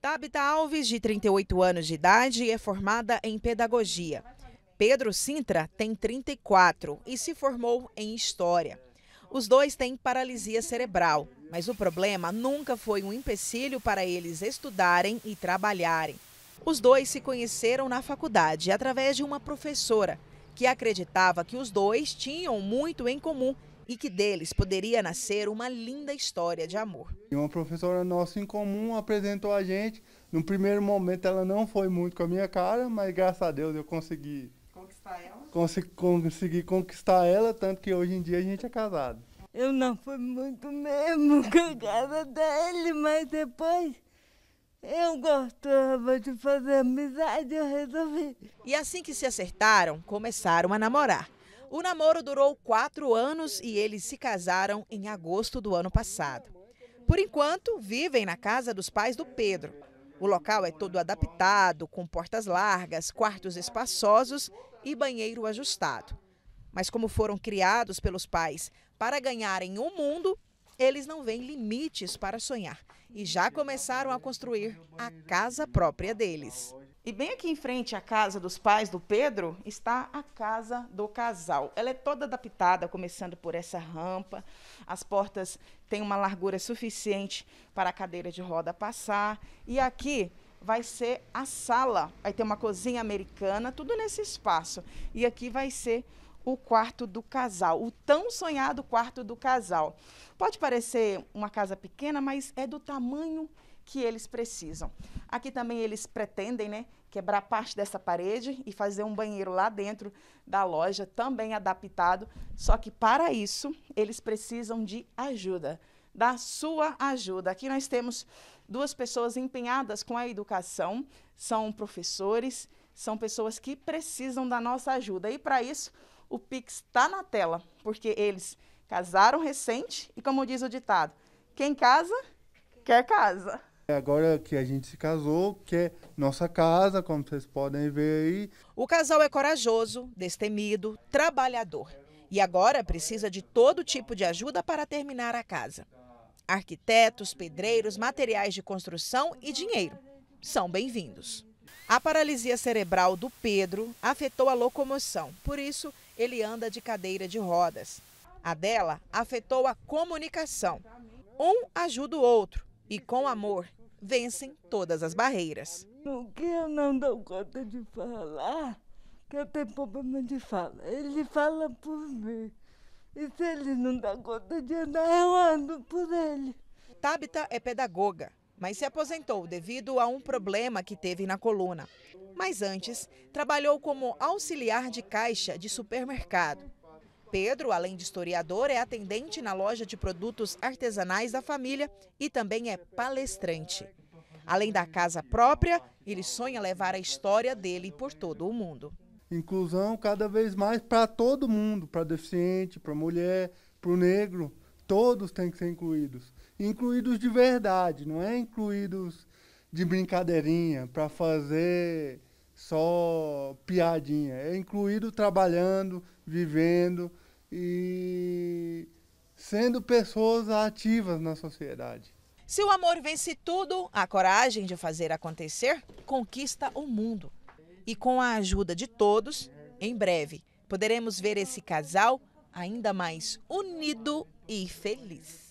Tabita Alves, de 38 anos de idade, é formada em pedagogia. Pedro Sintra tem 34 e se formou em história. Os dois têm paralisia cerebral, mas o problema nunca foi um empecilho para eles estudarem e trabalharem. Os dois se conheceram na faculdade através de uma professora que acreditava que os dois tinham muito em comum e que deles poderia nascer uma linda história de amor. Uma professora nossa em comum apresentou a gente. No primeiro momento ela não foi muito com a minha cara, mas graças a Deus eu consegui conquistar ela. Consegui, consegui conquistar ela, tanto que hoje em dia a gente é casado. Eu não fui muito mesmo com a cara dele, mas depois eu gostava de fazer amizade, eu resolvi. E assim que se acertaram, começaram a namorar. O namoro durou quatro anos e eles se casaram em agosto do ano passado. Por enquanto, vivem na casa dos pais do Pedro. O local é todo adaptado, com portas largas, quartos espaçosos e banheiro ajustado. Mas como foram criados pelos pais para ganharem o um mundo, eles não veem limites para sonhar e já começaram a construir a casa própria deles. E bem aqui em frente à casa dos pais do Pedro está a casa do casal. Ela é toda adaptada, começando por essa rampa. As portas têm uma largura suficiente para a cadeira de roda passar. E aqui vai ser a sala. Vai ter uma cozinha americana, tudo nesse espaço. E aqui vai ser o quarto do casal, o tão sonhado quarto do casal. Pode parecer uma casa pequena, mas é do tamanho que eles precisam. Aqui também eles pretendem né, quebrar parte dessa parede e fazer um banheiro lá dentro da loja, também adaptado. Só que para isso, eles precisam de ajuda, da sua ajuda. Aqui nós temos duas pessoas empenhadas com a educação, são professores, são pessoas que precisam da nossa ajuda. E para isso, o Pix está na tela, porque eles casaram recente e, como diz o ditado, quem casa, quer casa. É agora que a gente se casou, que é nossa casa, como vocês podem ver aí. O casal é corajoso, destemido, trabalhador. E agora precisa de todo tipo de ajuda para terminar a casa. Arquitetos, pedreiros, materiais de construção e dinheiro são bem-vindos. A paralisia cerebral do Pedro afetou a locomoção, por isso ele anda de cadeira de rodas. A dela afetou a comunicação. Um ajuda o outro e com amor vencem todas as barreiras. O que eu não dou conta de falar, que eu tenho problema de fala. Ele fala por mim. E se ele não dá conta de andar, eu ando por ele. Tabita é pedagoga, mas se aposentou devido a um problema que teve na coluna. Mas antes, trabalhou como auxiliar de caixa de supermercado. Pedro, além de historiador, é atendente na loja de produtos artesanais da família e também é palestrante. Além da casa própria, ele sonha levar a história dele por todo o mundo. Inclusão cada vez mais para todo mundo, para deficiente, para mulher, para o negro, todos têm que ser incluídos. Incluídos de verdade, não é incluídos de brincadeirinha, para fazer só piadinha. É incluído trabalhando, vivendo, e sendo pessoas ativas na sociedade. Se o amor vence tudo, a coragem de fazer acontecer conquista o mundo. E com a ajuda de todos, em breve poderemos ver esse casal ainda mais unido e feliz.